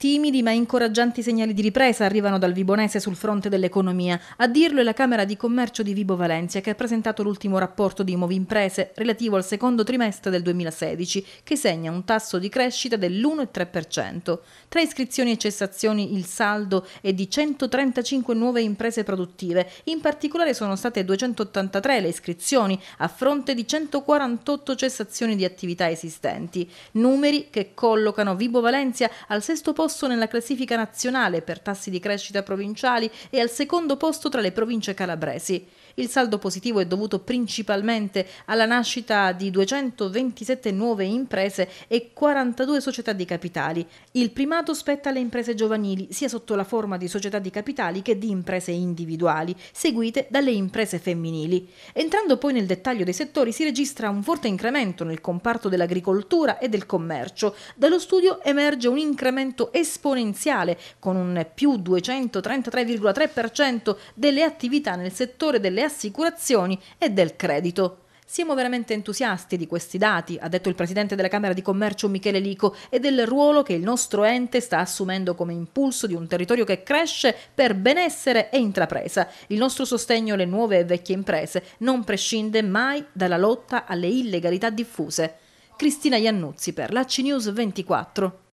Timidi ma incoraggianti segnali di ripresa arrivano dal Vibonese sul fronte dell'economia. A dirlo è la Camera di Commercio di Vibo Valencia che ha presentato l'ultimo rapporto di nuove Imprese relativo al secondo trimestre del 2016 che segna un tasso di crescita dell'1,3%. Tra iscrizioni e cessazioni il saldo è di 135 nuove imprese produttive. In particolare sono state 283 le iscrizioni a fronte di 148 cessazioni di attività esistenti. Numeri che collocano Vibo Valencia al sesto posto posto nella classifica nazionale per tassi di crescita provinciali e al secondo posto tra le province calabresi. Il saldo positivo è dovuto principalmente alla nascita di 227 nuove imprese e 42 società di capitali. Il primato spetta alle imprese giovanili, sia sotto la forma di società di capitali che di imprese individuali, seguite dalle imprese femminili. Entrando poi nel dettaglio dei settori si registra un forte incremento nel comparto dell'agricoltura e del commercio. Dallo studio emerge un incremento esponenziale con un più 233,3% delle attività nel settore delle assicurazioni e del credito. Siamo veramente entusiasti di questi dati, ha detto il presidente della Camera di Commercio Michele Lico, e del ruolo che il nostro ente sta assumendo come impulso di un territorio che cresce per benessere e intrapresa. Il nostro sostegno alle nuove e vecchie imprese non prescinde mai dalla lotta alle illegalità diffuse. Cristina Iannuzzi per la CNews 24.